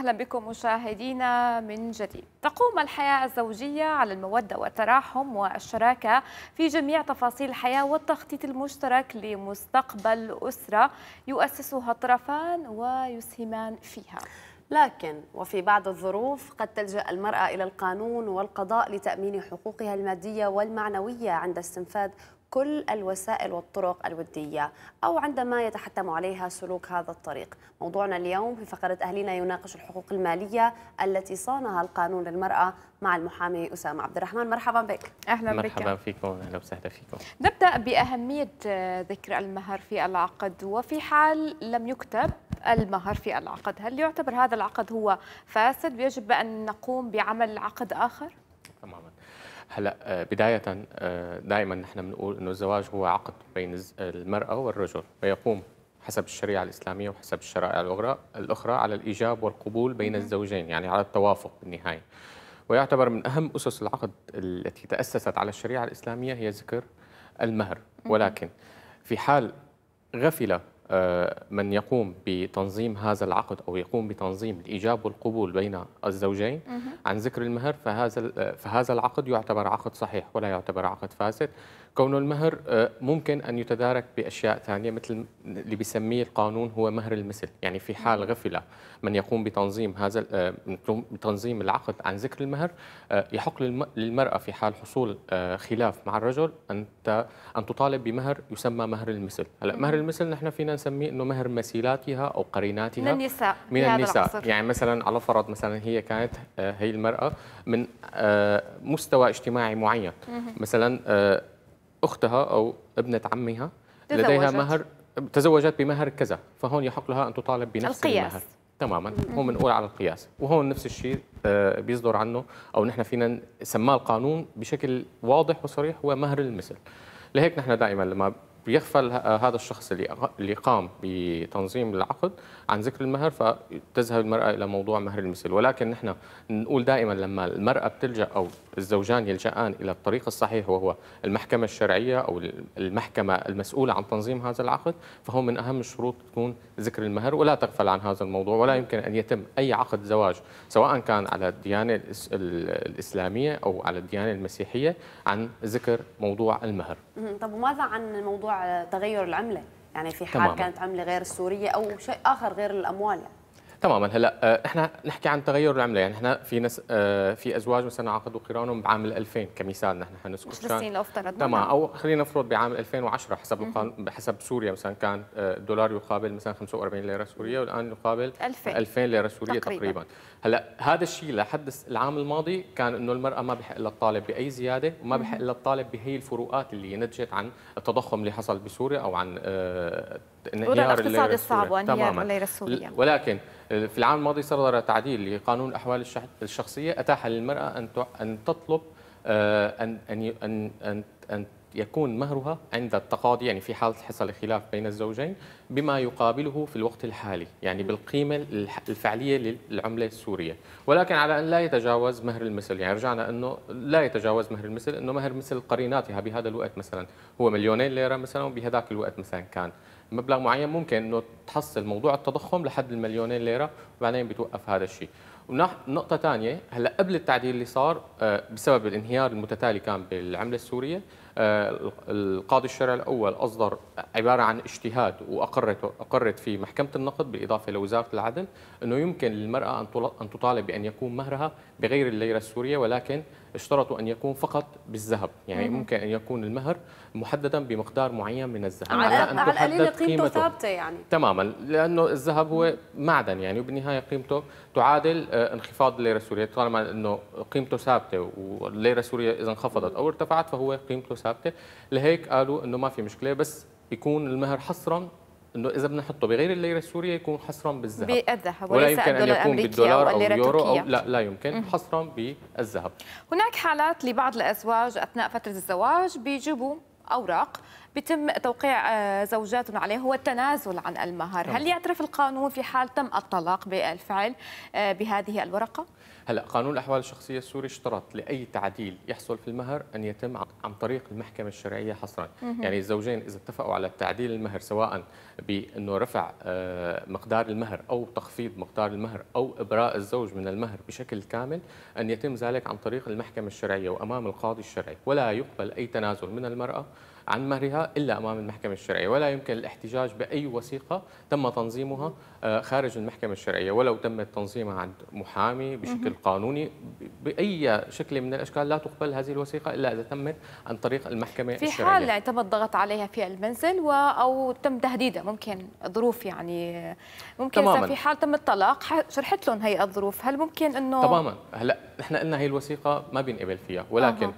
أهلا بكم مشاهدينا من جديد تقوم الحياة الزوجية على المودة والتراحم والشراكة في جميع تفاصيل الحياة والتخطيط المشترك لمستقبل أسرة يؤسسها الطرفان ويسهمان فيها لكن وفي بعض الظروف قد تلجأ المرأة إلى القانون والقضاء لتأمين حقوقها المادية والمعنوية عند استنفاذ كل الوسائل والطرق الودية أو عندما يتحتم عليها سلوك هذا الطريق موضوعنا اليوم في فقرة أهلنا يناقش الحقوق المالية التي صانها القانون للمرأة مع المحامي أسامة عبد الرحمن مرحبا بك أهلا مرحبا بك مرحبا فيكم أهلا وسهلا فيكم نبدأ بأهمية ذكر المهر في العقد وفي حال لم يكتب المهر في العقد هل يعتبر هذا العقد هو فاسد ويجب أن نقوم بعمل عقد آخر؟ هلا آه، بدايه آه، دائما نحن بنقول انه الزواج هو عقد بين المراه والرجل ويقوم حسب الشريعه الاسلاميه وحسب الشرائع الاخرى الاخرى على الايجاب والقبول بين الزوجين يعني على التوافق بالنهايه ويعتبر من اهم اسس العقد التي تاسست على الشريعه الاسلاميه هي ذكر المهر ولكن في حال غفل آه، من يقوم بتنظيم هذا العقد او يقوم بتنظيم الايجاب والقبول بين الزوجين عن ذكر المهر فهذا آه، فهذا العقد يعتبر عقد صحيح ولا يعتبر عقد فاسد كونه المهر آه، ممكن أن يتدارك بأشياء ثانية مثل اللي بيسميه القانون هو مهر المثل يعني في حال غفل من يقوم بتنظيم هذا آه، بتنظيم العقد عن ذكر المهر آه، يحق للمرأة في حال حصول خلاف مع الرجل أن أن تطالب بمهر يسمى مهر المثل هلا مهر المثل نحن فينا نسميه أنه مهر مثيلاتها أو قريناتها من النساء من النساء يعني مثلا على فرض مثلا هي كانت هي المرأة من مستوى اجتماعي معين مثلا اختها او ابنه عمها لديها مهر تزوجت بمهر كذا فهون يحق لها ان تطالب بنفس القياس. المهر تماما هون بنقول على القياس وهون نفس الشيء آه، بيصدر عنه او نحن فينا سماه القانون بشكل واضح وصريح هو مهر المثل لهيك نحن دائما لما بيغفل هذا الشخص اللي قام بتنظيم العقد عن ذكر المهر فتذهب المرأة إلى موضوع مهر المثل ولكن نحن نقول دائما لما المرأة بتلجأ أو الزوجان يلجأان إلى الطريق الصحيح وهو المحكمة الشرعية أو المحكمة المسؤولة عن تنظيم هذا العقد فهو من أهم الشروط تكون ذكر المهر ولا تغفل عن هذا الموضوع ولا يمكن أن يتم أي عقد زواج سواء كان على الديانة الإسلامية أو على الديانة المسيحية عن ذكر موضوع المهر طب وماذا عن موضوع موضوع تغير العمله يعني في حال كانت عمله غير السوريه او شيء اخر غير الاموال يعني. تماما هلا آه، احنا نحكي عن تغير العمله يعني احنا في ناس اه في ازواج مثلا عقدوا قرانهم بعام 2000 كمثال نحن حنذكر مش لسين لو افترضنا تمام او خلينا نفرض بعام 2010 حسب القانون حسب سوريا مثلا كان آه، الدولار يقابل مثلا 45 ليره سوريه والان يقابل 2000 2000 ليره سوريه تقريبا, تقريبا. هلا هذا الشيء لحد العام الماضي كان انه المراه ما بحق لها الطالب باي زياده وما بحق لها الطالب بهي الفروقات اللي نتجت عن التضخم اللي حصل بسوريا او عن اه انهيار الاقتصاد الصعب وانهيار الليره السوريه ولكن في العام الماضي صدر تعديل لقانون الاحوال الشخصيه اتاح للمراه ان ان تطلب آه، ان ان ان ان يكون مهرها عند التقاضي يعني في حاله حصل خلاف بين الزوجين بما يقابله في الوقت الحالي يعني بالقيمه الفعليه للعمله السوريه ولكن على ان لا يتجاوز مهر المثل يعني رجعنا انه لا يتجاوز مهر المثل انه مهر مثل قريناتها بهذا الوقت مثلا هو مليونين ليره مثلا وبهذاك الوقت مثلا كان مبلغ معين ممكن انه تحصل موضوع التضخم لحد المليونين ليره وبعدين بتوقف هذا الشيء ونقطه ثانيه هلا قبل التعديل اللي صار آه، بسبب الانهيار المتتالي كان بالعمله السوريه آه، القاضي الشرعي الأول أصدر عبارة عن اجتهاد وأقرته أقرت في محكمة النقد بالإضافة لوزارة العدل أنه يمكن للمرأة أن تطالب بأن يكون مهرها بغير الليرة السورية ولكن اشترطوا أن يكون فقط بالذهب يعني مم. ممكن أن يكون المهر محددا بمقدار معين من الذهب على, على أن على تحدد قيمته ثابتة يعني تماما لأنه الذهب هو معدن يعني وبالنهاية قيمته تعادل آه، انخفاض الليرة السورية طالما أنه قيمته ثابتة والليرة السورية إذا انخفضت أو ارتفعت فهو قيمته ثابته لهيك قالوا انه ما في مشكله بس يكون المهر حصرا انه اذا بدنا نحطه بغير الليره السوريه يكون حصرا بالذهب بالذهب ولا يمكن ان يكون بالدولار او اليورو او لا لا يمكن حصرا بالذهب هناك حالات لبعض الازواج اثناء فتره الزواج بيجيبوا اوراق بيتم توقيع آه، زوجات عليه هو التنازل عن المهر طبعا. هل يعترف القانون في حال تم الطلاق بالفعل آه، بهذه الورقة؟ هلا قانون الاحوال الشخصيه السوري اشترط لاي تعديل يحصل في المهر ان يتم عن طريق المحكمه الشرعيه حصرا، يعني الزوجين اذا اتفقوا على تعديل المهر سواء بانه رفع آه، مقدار المهر او تخفيض مقدار المهر او ابراء الزوج من المهر بشكل كامل ان يتم ذلك عن طريق المحكمه الشرعيه وامام القاضي الشرعي، ولا يقبل اي تنازل من المراه عن مهرها إلا أمام المحكمة الشرعية ولا يمكن الاحتجاج بأي وثيقة تم تنظيمها آه، خارج المحكمة الشرعية ولو تم تنظيمها عند محامي بشكل قانوني بأي شكل من الأشكال لا تقبل هذه الوثيقة إلا إذا تمت عن طريق المحكمة في الشرعية في حال تم الضغط عليها في المنزل و أو تم تهديدها ممكن ظروف يعني ممكن تماماً. في حال تم الطلاق شرحت لهم هي الظروف هل ممكن أنه تماما هلا نحن قلنا هي الوثيقة ما بينقبل فيها ولكن أه.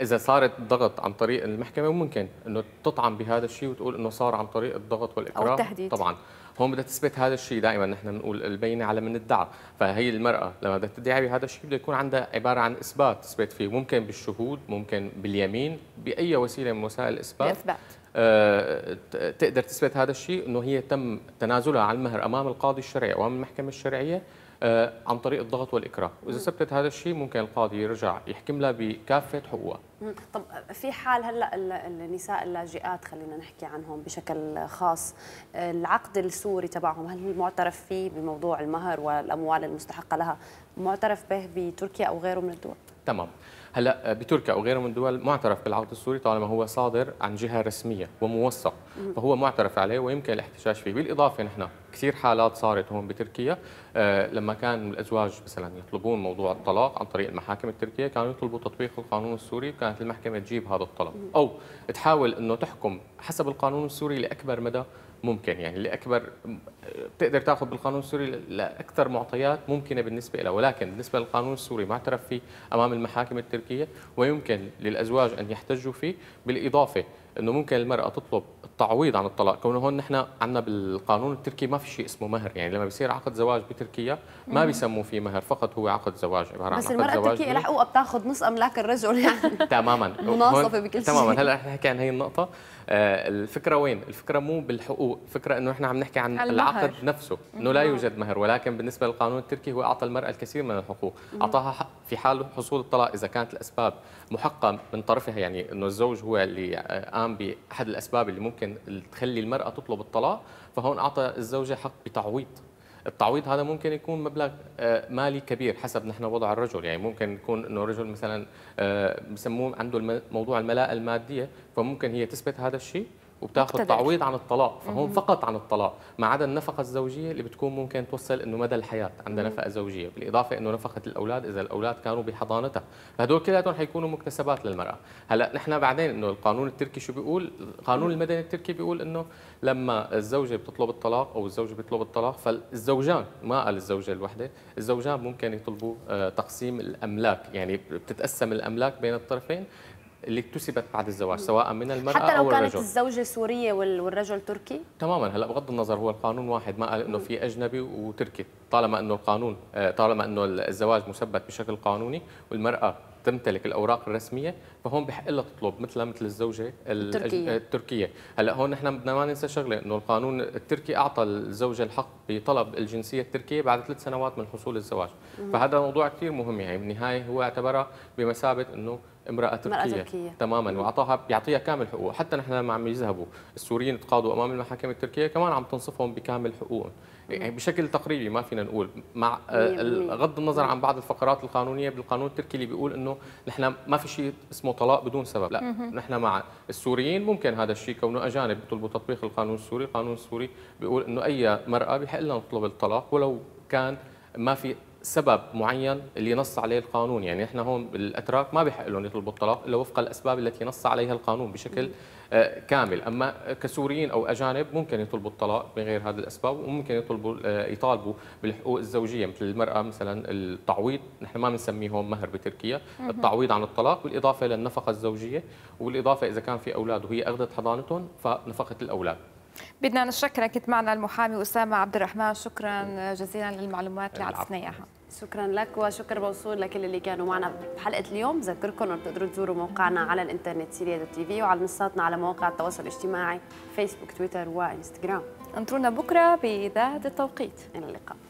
اذا صارت ضغط عن طريق المحكمه ممكن انه تطعن بهذا الشيء وتقول انه صار عن طريق الضغط والاكراه او التهديد طبعا هون بدها تثبت هذا الشيء دائما نحن بنقول البينه على من ادعى فهي المراه لما بدها تدعي بهذا الشيء بده يكون عندها عباره عن اثبات تثبت فيه ممكن بالشهود ممكن باليمين باي وسيله من وسائل الاثبات الاثبات آه تقدر تثبت هذا الشيء انه هي تم تنازلها عن المهر امام القاضي الشرعي او امام المحكمه الشرعيه آه، عن طريق الضغط والاكراه، واذا ثبت هذا الشيء ممكن القاضي يرجع يحكم لها بكافه حقوقها. طب في حال هلا النساء اللاجئات خلينا نحكي عنهم بشكل خاص، آه، العقد السوري تبعهم هل معترف فيه بموضوع المهر والاموال المستحقه لها؟ معترف به بتركيا او غيره من الدول؟ تمام. هلا آه، بتركيا او غيره من الدول معترف بالعقد السوري طالما هو صادر عن جهه رسميه وموثق فهو معترف عليه ويمكن الاحتجاج فيه بالاضافه نحن كثير حالات صارت هون بتركيا آه، لما كان الازواج مثلا يطلبون موضوع الطلاق عن طريق المحاكم التركيه كانوا يطلبوا تطبيق القانون السوري كانت المحكمه تجيب هذا الطلب او تحاول انه تحكم حسب القانون السوري لاكبر مدى ممكن يعني لاكبر بتقدر تاخذ بالقانون السوري لاكثر معطيات ممكنه بالنسبه لها ولكن بالنسبه للقانون السوري ما اعترف فيه امام المحاكم التركيه ويمكن للازواج ان يحتجوا فيه بالاضافه انه ممكن المراه تطلب التعويض عن الطلاق كونه هون نحن عندنا بالقانون التركي ما في شيء اسمه مهر يعني لما بيصير عقد زواج بتركيا ما بيسموه فيه مهر فقط هو عقد زواج عباره عن بس المراه التركيه لها حقوقها بتاخذ نص املاك الرجل يعني تماما مناصفه بكل شيء تماما هلا رح نحكي عن هي النقطه آه، الفكره وين الفكره مو بالحقوق الفكره انه نحن عم نحكي عن المهر. العقد نفسه انه لا يوجد مهر ولكن بالنسبه للقانون التركي هو اعطى المراه الكثير من الحقوق اعطاها حق في حال حصول الطلاق اذا كانت الاسباب محقه من طرفها يعني انه الزوج هو اللي آه، قام باحد الاسباب اللي ممكن تخلي المراه تطلب الطلاق فهون اعطى الزوجه حق بتعويض التعويض هذا ممكن يكون مبلغ آه، مالي كبير حسب نحن وضع الرجل يعني ممكن يكون انه رجل مثلا آه، بسموه عنده موضوع الملاءه الماديه فممكن هي تثبت هذا الشيء وبتاخد تعويض عن الطلاق فهون فقط عن الطلاق ما عدا النفقه الزوجيه اللي بتكون ممكن توصل انه مدى الحياه عندها نفقه زوجيه بالاضافه انه نفقه الاولاد اذا الاولاد كانوا بحضانتها فهدول كلياتهم حيكونوا مكتسبات للمراه هلا نحن بعدين انه القانون التركي شو بيقول القانون المدني التركي بيقول انه لما الزوجه بتطلب الطلاق او الزوج بيطلب الطلاق فالزوجان ما قال الزوجه الوحده الزوجان ممكن يطلبوا آه، تقسيم الاملاك يعني بتتقسم الاملاك بين الطرفين اللي اكتسبت بعد الزواج سواء من المرأة أو الرجل حتى لو كانت الزوجة سورية والرجل تركي؟ تماما هلا بغض النظر هو القانون واحد ما قال انه في اجنبي وتركي طالما انه القانون آه، طالما انه الزواج مثبت بشكل قانوني والمرأة تمتلك الاوراق الرسميه فهون بحق لها تطلب مثلها مثل الزوجه التركيه, التركية. هلا هون نحن بدنا ما ننسى شغله انه القانون التركي اعطى الزوجه الحق بطلب الجنسيه التركيه بعد ثلاث سنوات من حصول الزواج فهذا موضوع كثير مهم يعني بالنهايه هو اعتبرها بمثابه انه امرأة تركية, تركية. تماما وأعطاها بيعطيها كامل حقوق حتى نحن لما عم يذهبوا السوريين تقاضوا أمام المحاكم التركية كمان عم تنصفهم بكامل حقوقهم يعني بشكل تقريبي ما فينا نقول مع آه، غض النظر عن بعض الفقرات القانونيه بالقانون التركي اللي بيقول انه نحن ما في شيء اسمه طلاق بدون سبب لا نحن مع السوريين ممكن هذا الشيء كونه اجانب بيطلبوا تطبيق القانون السوري القانون السوري بيقول انه اي مراه بحق لها تطلب الطلاق ولو كان ما في سبب معين اللي نص عليه القانون يعني نحن هون الاتراك ما بحق لهم يطلبوا الطلاق الا وفق الاسباب التي نص عليها القانون بشكل آه، كامل اما كسوريين او اجانب ممكن يطلبوا الطلاق من غير هذه الاسباب وممكن يطلبوا آه، يطالبوا بالحقوق الزوجيه مثل المراه مثلا التعويض نحن ما بنسميه هون مهر بتركيا التعويض عن الطلاق بالاضافه للنفقه الزوجيه والاضافه اذا كان في اولاد وهي اخذت حضانتهم فنفقه الاولاد بدنا نشكرك كنت معنا المحامي أسامة عبد الرحمن شكرا جزيلا للمعلومات اللي عطتنا إياها شكرا لك وشكر موصول لكل اللي كانوا معنا بحلقه اليوم بذكركم انه بتقدروا تزوروا موقعنا على الانترنت سيريا تي في وعلى منصاتنا على مواقع التواصل الاجتماعي فيسبوك تويتر وانستغرام انطرونا بكره بذات التوقيت الى اللقاء